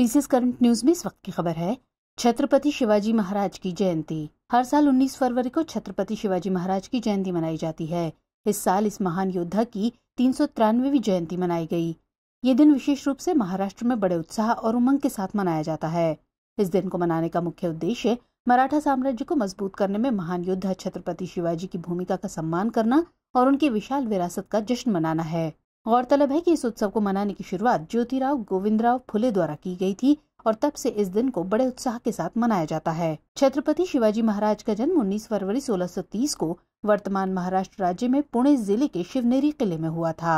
PCS current news में इस वक्त की खबर है छत्रपति शिवाजी महाराज की जयंती हर साल 19 फरवरी को छत्रपति शिवाजी महाराज की जयंती मनाई जाती है इस साल इस महान योद्धा की तीन जयंती मनाई गई ये दिन विशेष रूप से महाराष्ट्र में बड़े उत्साह और उमंग के साथ मनाया जाता है इस दिन को मनाने का मुख्य उद्देश्य मराठा साम्राज्य को मजबूत करने में महान योद्धा छत्रपति शिवाजी की भूमिका का सम्मान करना और उनकी विशाल विरासत का जश्न मनाना है गौरतलब है कि इस उत्सव को मनाने की शुरुआत ज्योतिराव गोविंदराव फुले द्वारा की गई थी और तब से इस दिन को बड़े उत्साह के साथ मनाया जाता है छत्रपति शिवाजी महाराज का जन्म 19 फरवरी 1630 को वर्तमान महाराष्ट्र राज्य में पुणे जिले के शिवनेरी किले में हुआ था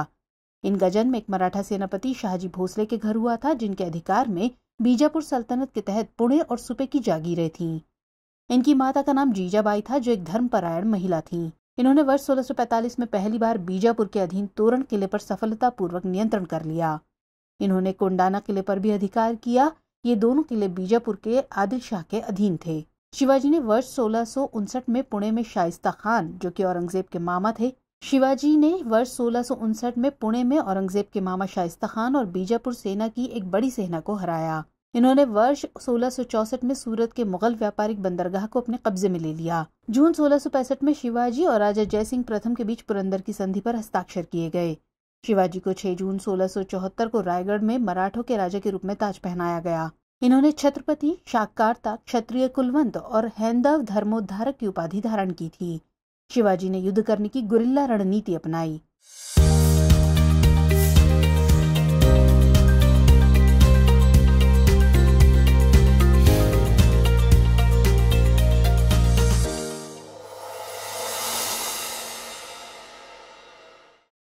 इनका जन्म एक मराठा सेनापति शाहजी भोसले के घर हुआ था जिनके अधिकार में बीजापुर सल्तनत के तहत पुणे और सुपे की जागीरें थीं। इनकी माता का नाम जीजाबाई था जो एक धर्मपरायण महिला थी इन्होंने वर्ष 1645 में पहली बार बीजापुर के अधीन तोरण किले पर सफलतापूर्वक नियंत्रण कर लिया इन्होंने कोंडाना किले पर भी अधिकार किया ये दोनों किले बीजापुर के आदिल शाह के अधीन थे शिवाजी ने वर्ष सोलह में पुणे में शाइस्ता खान जो कि औरंगजेब के मामा थे शिवाजी ने वर्ष सोलह में पुणे में औरंगजेब के मामा शाइस्ता खान और बीजापुर सेना की एक बड़ी सेना को हराया इन्होंने वर्ष सोलह में सूरत के मुगल व्यापारिक बंदरगाह को अपने कब्जे में ले लिया जून सोलह में शिवाजी और राजा जयसिंह प्रथम के बीच पुरंदर की संधि पर हस्ताक्षर किए गए शिवाजी को 6 जून 1674 को रायगढ़ में मराठों के राजा के रूप में ताज पहनाया गया इन्होंने छत्रपति शाकारता क्षत्रिय कुलवंत और हैंदव धर्मोद्धारक की उपाधि धारण की थी शिवाजी ने युद्ध करने की गुरिल्ला रणनीति अपनाई